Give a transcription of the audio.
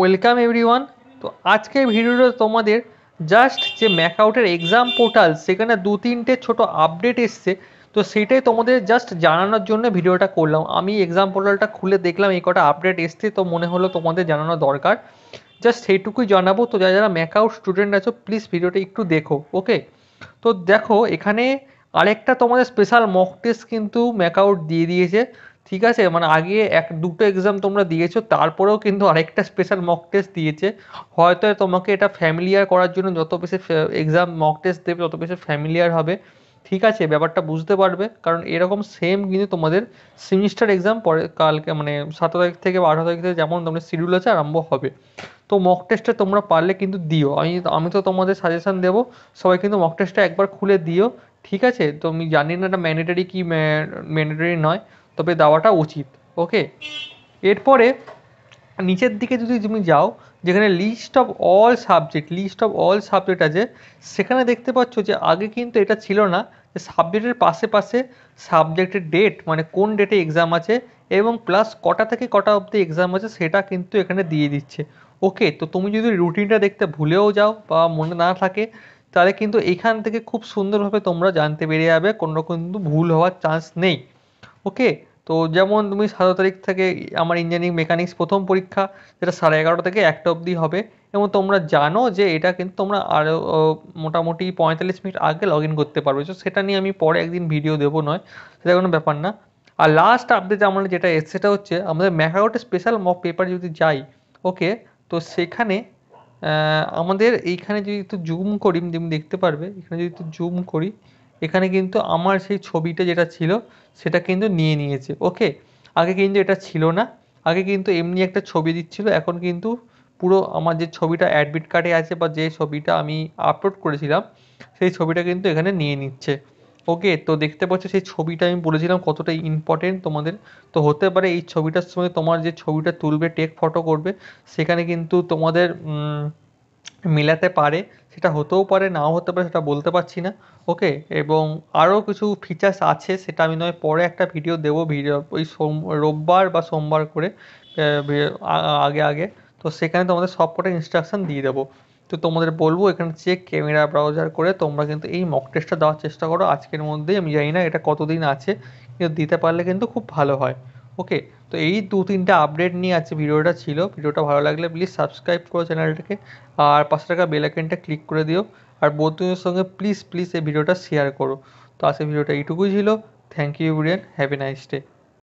welcome everyone তো আজকের ভিডিওটা তোমাদের জাস্ট যে ম্যাকআউটের এক্সাম পোর্টাল সেখানে দু তিনটে ছোট আপডেট এসছে তো সেটাই তোমাদের জাস্ট জানানোর জন্য ভিডিওটা করলাম আমি এক্সাম পোর্টালটা খুলে দেখলাম এই কটা আপডেট এসছে তো মনে হলো তোমাদের জানানো দরকার জাস্ট সেইটুকুই জানাবো তো যারা যারা ম্যাকআউট স্টুডেন্ট আছো প্লিজ ভিডিওটা একটু দেখো ওকে তো দেখো এখানে আরেকটা তোমাদের স্পেশাল মক টেস্ট কিন্তু ম্যাকআউট দিয়ে দিয়েছে ঠিক আছে মানে আগে এক দুটো এক্সাম তোমরা দিয়েছো তারপরেও কিন্তু আরেকটা স্পেশাল মক টেস্ট দিয়েছে হয়তো তোমাকে এটা ফ্যামিলিয়ার করার জন্য যত বেশি এক্সাম মক টেস্ট দেবে তত বেশি ফ্যামিলিয়ার হবে ঠিক আছে ব্যাপারটা বুঝতে পারবে কারণ এরকম সেম কিন্তু তোমাদের সেমিস্টার এক্সাম পরে কালকে মানে সতেরো তারিখ থেকে আঠারো তারিখ থেকে যেমন তোমাদের শিডিউল আছে আরম্ভ হবে তো মক টেস্টটা তোমরা পারলে কিন্তু দিও আমি আমি তো তোমাদের সাজেশন দেবো সবাই কিন্তু মক টেস্টটা একবার খুলে দিও ঠিক আছে তো আমি জানি না এটা ম্যান্ডেটারি কি ম্যান্ডেটারি নয় তবে দেওয়াটা উচিত ওকে এরপরে নিচের দিকে যদি তুমি যাও যেখানে list of all subject list of all subject আছে সেখানে দেখতে পাচ্ছ যে আগে কিন্তু এটা ছিল না যে সাবজেক্টের পাশে পাশে সাবজেক্টের ডেট মানে কোন ডেটে এক্সাম আছে এবং প্লাস কটা থেকে কটা অবধি এক্সাম আছে সেটা কিন্তু এখানে দিয়ে দিচ্ছে ওকে তো তুমি যদি রুটিনটা দেখতে ভুলেও যাও বা মনে না থাকে তাহলে কিন্তু এখান থেকে খুব সুন্দরভাবে তোমরা জানতে পেরে যাবে কোনো কিন্তু ভুল হওয়ার চান্স নেই ওকে তো যেমন তুমি সতেরো তারিখ থেকে আমার ইঞ্জিনিয়ারিং মেকানিক্স প্রথম পরীক্ষা যেটা সাড়ে এগারোটা থেকে একটা অবধি হবে এবং তোমরা জানো যে এটা কিন্তু তোমরা আরও মোটামুটি পঁয়তাল্লিশ মিনিট আগে লগ ইন করতে পারবে তো সেটা নিয়ে আমি পরে একদিন ভিডিও দেবো নয় সেটা কোনো ব্যাপার না আর লাস্ট আপডেট আমাদের যেটা এসছে সেটা হচ্ছে আমাদের ম্যাকাউটে স্পেশাল মক পেপার যদি যাই ওকে তো সেখানে আমাদের এইখানে যদি একটু জুম করি তুমি দেখতে পারবে এখানে যদি একটু জুম করি এখানে কিন্তু আমার সেই ছবিটা যেটা ছিল সেটা কিন্তু নিয়ে নিয়েছে ওকে আগে কিন্তু এটা ছিল না আগে কিন্তু এমনি একটা ছবি দিচ্ছিল এখন কিন্তু পুরো আমার যে ছবিটা অ্যাডমিট কার্ডে আছে বা যে ছবিটা আমি আপলোড করেছিলাম সেই ছবিটা কিন্তু এখানে নিয়ে নিচ্ছে ওকে তো দেখতে পাচ্ছ সেই ছবিটা আমি বলেছিলাম কতটা ইম্পর্টেন্ট তোমাদের তো হতে পারে এই ছবিটার সময় তোমার যে ছবিটা তুলবে টেক ফটো করবে সেখানে কিন্তু তোমাদের মেলাতে পারে সেটা হতেও পারে নাও হতে পারে সেটা বলতে পারছি না ওকে এবং আরও কিছু ফিচার্স আছে সেটা আমি নয় পরে একটা ভিডিও দেবো ভিডিও ওই সোম রোববার বা সোমবার করে আগে আগে তো সেখানে তোমাদের সবকটা ইনস্ট্রাকশান দিয়ে দেবো তো তোমাদের বলবো এখানে চেক ক্যামেরা ব্রাউজার করে তোমরা কিন্তু এই মক টেস্টটা দেওয়ার চেষ্টা করো আজকের মধ্যেই আমি জানি না এটা কতদিন আছে কিন্তু দিতে পারলে কিন্তু খুব ভালো হয় ওকে তো এই দু তিনটা আপডেট নিয়ে আজকে ভিডিওটা ছিল ভিডিওটা ভালো লাগলে প্লিজ সাবস্ক্রাইব করো চ্যানেলটাকে আর পাশে টাকা বেল ক্লিক করে দিও আর বন্ধুদের সঙ্গে প্লিজ প্লিজ এই ভিডিওটা শেয়ার করো তো আজকে ভিডিওটা এইটুকুই ছিল থ্যাংক ইউ ইউরিয়ান হ্যাভ এ নাইস ডে